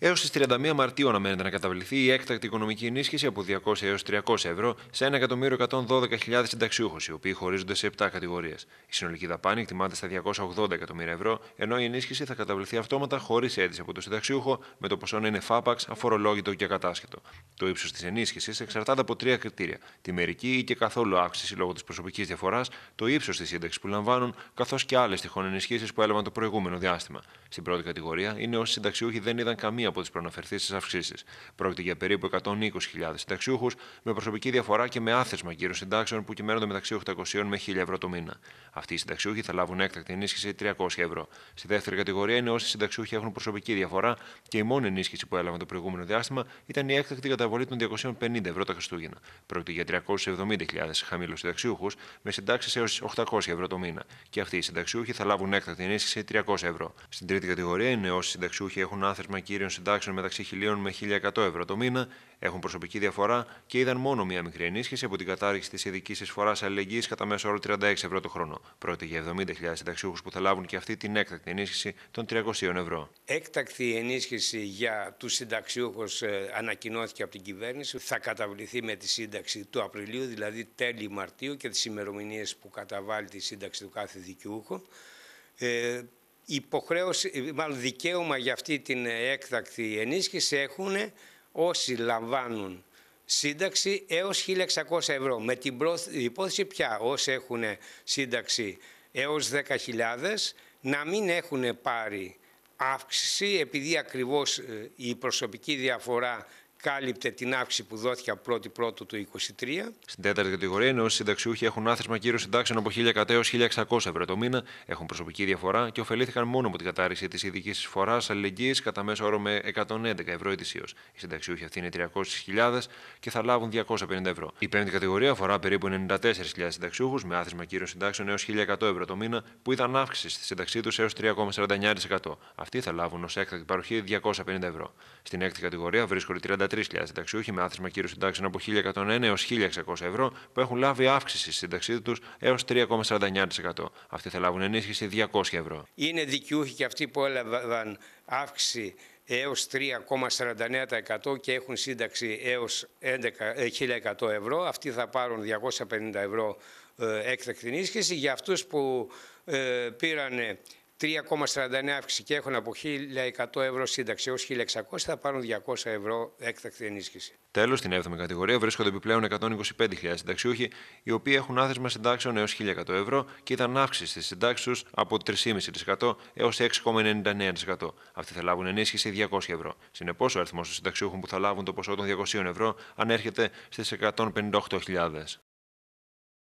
Έως τις 31 Μαρτίου αναμένεται να καταβληθεί η έκτακτη οικονομική ενίσχυση από 200 έω 300 ευρώ σε 1.112.000 συνταξιούχους, οι οποίοι χωρίζονται σε 7 κατηγορίες. Η συνολική δαπάνη εκτιμάται στα 280 εκατομμύρια ευρώ, ενώ η ενίσχυση θα καταβληθεί αυτόματα χωρίς αίτηση από τον συνταξιούχο, με το ποσό να είναι φάπαξ, αφορολόγητο και ακατάσχετο. Το ύψος της ενίσχυσης εξαρτάται από τρία κριτήρια: τη μερική ή και καθόλου αύξηση λόγω της προσωπικής διαφοράς, το ύψος της σύνταξη που λαμβάνουν, καθώς και άλλες τυχόν ενισχύσεις που έλαβαν το προηγούμενο διάστημα στην πρώτη κατηγορία είναι όσοι συνταξιούχοι δεν είδαν καμία από τις στις αυξήσεις. Πρόκειται για περίπου 120.000 συνταξιούχους με προσωπική διαφορά και με άθεσμα γύρω συντάξεων που κυμαίνονται μεταξύ 800 με 1.000 ευρώ το μήνα. Αυτοί οι συνταξιούχοι θα λάβουν έκτακτη ενίσχυση 300 ευρώ. Στη δεύτερη κατηγορία είναι όσοι συνταξιούχοι έχουν προσωπική διαφορά και η μόνη ενίσχυση που έλαβαν το προηγούμενο διάστημα ήταν η έκτακτη καταβολή των 250 ευρώ τα Χριστούγεννα. Πρόκειται για 370.000 χαμηλούς συνταξιούχους με συντάξεις έως 800 ευρώ το μήνα. Και αυτοί οι συνταξιούχοι θα λάβουν έκτακτη ενίσχυση 300 ευρώ τρίτη κατηγορία είναι όσοι συνταξιούχοι έχουν άθεσμα κύριων συντάξεων μεταξύ 1.000 με 1.100 ευρώ το μήνα, έχουν προσωπική διαφορά και είδαν μόνο μία μικρή ενίσχυση από την κατάργηση της ειδικής εισφοράς αλληλεγγύης κατά μέσο όρο 36 ευρώ το χρόνο. Πρόκειται για 70.000 συνταξιούχους που θα λάβουν και αυτή την έκτακτη ενίσχυση των 300 ευρώ. Έκτακτη ενίσχυση για τους συνταξιούχους ε, ανακοινώθηκε από την κυβέρνηση. Θα καταβληθεί με τη σύνταξη του Απριλίου, δηλαδή τέλη Μαρτίου και τις ημερομηνίες που καταβάλει τη σύνταξη του κάθε δικαιούχου. Ε, υποχρέωση, ε, μάλλον δικαίωμα για αυτή την ε, έκτακτη ενίσχυση έχουν όσοι λαμβάνουν σύνταξη έως 1.600 ευρώ. Με την υπόθεση πια όσοι έχουν σύνταξη έως 10.000 να μην έχουν πάρει αύξηση επειδή ακριβώς ε, η προσωπική διαφορά κάλυπτε την αύξηση που δόθηκε από 1η Πρώτου του 2023. Στην τέταρτη κατηγορία, ενώ οι συνταξιούχοι έχουν άθροισμα κύριο συντάξεων από 1.100 έω 1.600 ευρώ το μήνα, έχουν προσωπική διαφορά και ωφελήθηκαν μόνο από την κατάρριξη της ειδικής εισφορά αλληλεγγύης κατά μέσο όρο με 111 ευρώ ετησίως. Οι συνταξιούχοι αυτοί είναι 300.000 και θα λάβουν 250 ευρώ. Η πέμπτη κατηγορία αφορά περίπου 94.000 συνταξιούχους με άθροισμα κύριο συντάξεων έως 1.100 ευρώ το μήνα, που είδαν αύξηση στη σύνταξή τους έως 3,49%. Αυτοί θα λάβουν ως έκτακτη παροχή 250 ευρώ. Στην έκτη κατηγορία βρίσκονται 33.000 συνταξιούχοι με άθροισμα κύριου συντάξεων από 1.101 έως 1.600 ευρώ που έχουν λάβει αύξηση στη σύνταξή τους έως 3,49%. Αυτοί θα λάβουν ενίσχυση 200 ευρώ. Είναι δικαιούχοι και αυτοί που έλαβαν αύξηση έως 3,49% και έχουν σύνταξη έως 1.100 ε, ευρώ. Αυτοί θα πάρουν 250 ευρώ ε, έκτακτη ενίσχυση. Για αυτούς που ε, πήραν 3,49 αύξηση και έχουν από 1.100 ευρώ σύνταξη έως 1.600 θα πάρουν 200 ευρώ έκτακτη ενίσχυση. Τέλος, στην 7η κατηγορία βρίσκονται επιπλέον 125.000 συνταξιούχοι, οι οποίοι έχουν άθεσμα συντάξεων έως 1.100 ευρώ και ήταν αύξηση στις συντάξεις τους από 3,5% έως 6,99%. Αυτοί θα λάβουν ενίσχυση 200 ευρώ. Συνεπώς, ο αριθμός των συνταξιούχων που θα λάβουν το ποσό των 200 ευρώ ανέρχεται στις 158.000.